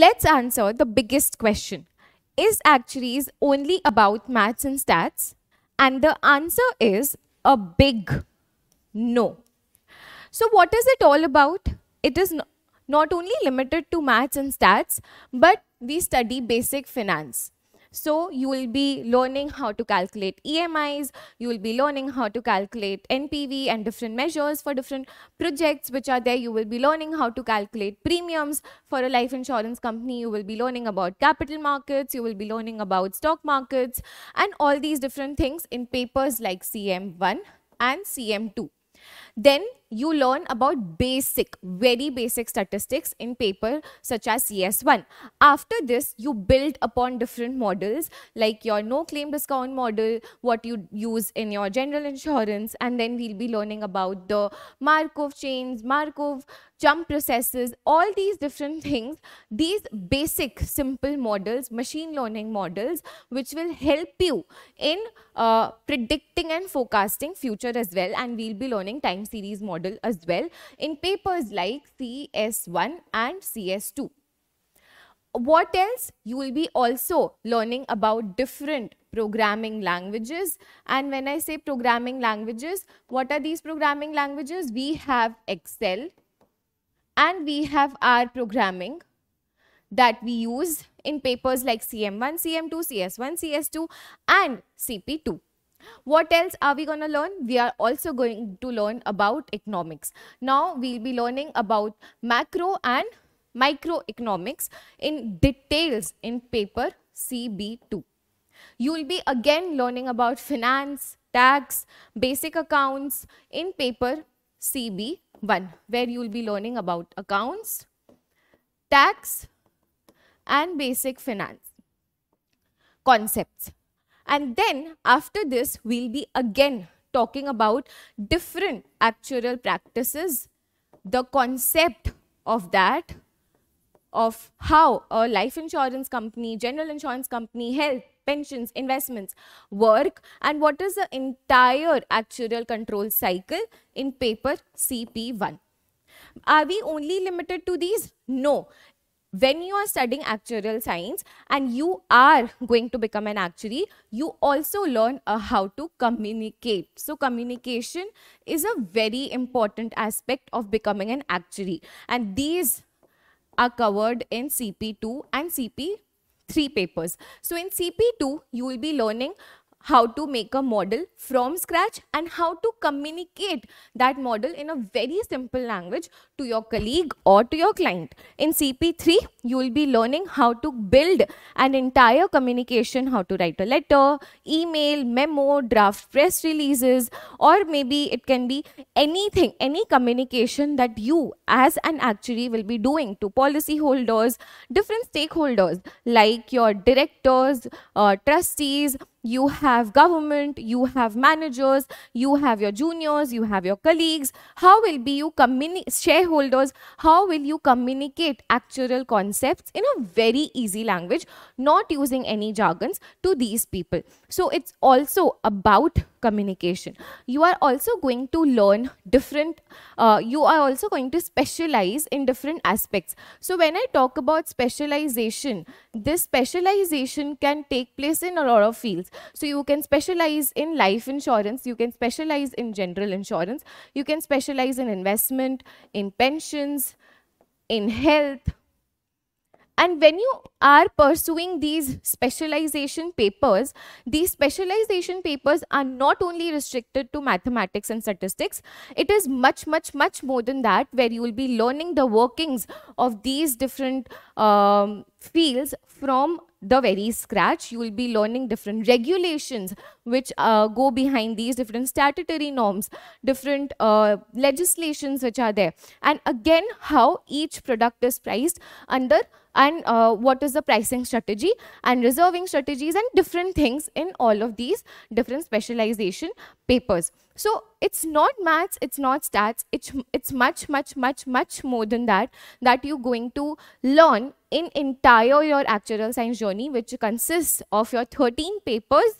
let's answer the biggest question. Is actuaries only about maths and stats? And the answer is a big no. So what is it all about? It is not only limited to maths and stats, but we study basic finance. So you will be learning how to calculate EMIs, you will be learning how to calculate NPV and different measures for different projects which are there. You will be learning how to calculate premiums for a life insurance company. You will be learning about capital markets, you will be learning about stock markets and all these different things in papers like CM1 and CM2. Then you learn about basic, very basic statistics in paper such as CS1. After this, you build upon different models like your no claim discount model, what you use in your general insurance, and then we'll be learning about the Markov chains, Markov jump processes, all these different things, these basic simple models, machine learning models, which will help you in uh, predicting and forecasting future as well. And we'll be learning time series models model as well in papers like CS1 and CS2. What else? You will be also learning about different programming languages. And when I say programming languages, what are these programming languages? We have Excel and we have R programming that we use in papers like CM1, CM2, CS1, CS2 and CP2. What else are we going to learn? We are also going to learn about economics. Now, we'll be learning about macro and microeconomics in details in paper CB2. You will be again learning about finance, tax, basic accounts in paper CB1 where you will be learning about accounts, tax and basic finance concepts. And then after this, we'll be again talking about different actuarial practices, the concept of that, of how a life insurance company, general insurance company, health, pensions, investments work, and what is the entire actuarial control cycle in paper CP1. Are we only limited to these? No when you are studying actuarial science and you are going to become an actuary, you also learn uh, how to communicate. So, communication is a very important aspect of becoming an actuary. And these are covered in CP2 and CP3 papers. So, in CP2, you will be learning how to make a model from scratch and how to communicate that model in a very simple language to your colleague or to your client. In CP3, you will be learning how to build an entire communication, how to write a letter, email, memo, draft press releases, or maybe it can be anything, any communication that you as an actuary will be doing to policyholders, different stakeholders like your directors, uh, trustees, you have government, you have managers, you have your juniors, you have your colleagues. How will be you shareholders? How will you communicate actual concepts in a very easy language, not using any jargons to these people? So it's also about communication. You are also going to learn different, uh, you are also going to specialize in different aspects. So, when I talk about specialization, this specialization can take place in a lot of fields. So, you can specialize in life insurance, you can specialize in general insurance, you can specialize in investment, in pensions, in health, and when you are pursuing these specialization papers, these specialization papers are not only restricted to mathematics and statistics, it is much, much, much more than that, where you will be learning the workings of these different um, fields from the very scratch. You will be learning different regulations which uh, go behind these different statutory norms, different uh, legislations which are there. And again, how each product is priced under and uh, what is the pricing strategy and reserving strategies and different things in all of these different specialization papers. So it's not maths, it's not stats, it's, it's much, much, much, much more than that that you're going to learn in entire your actuarial science journey which consists of your 13 papers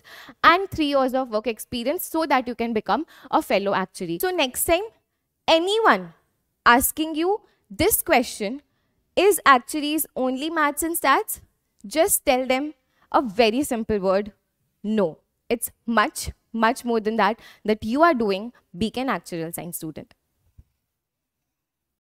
and 3 years of work experience so that you can become a fellow actuary. So next time anyone asking you this question is actuaries only maths and stats just tell them a very simple word no it's much much more than that that you are doing be an actuarial science student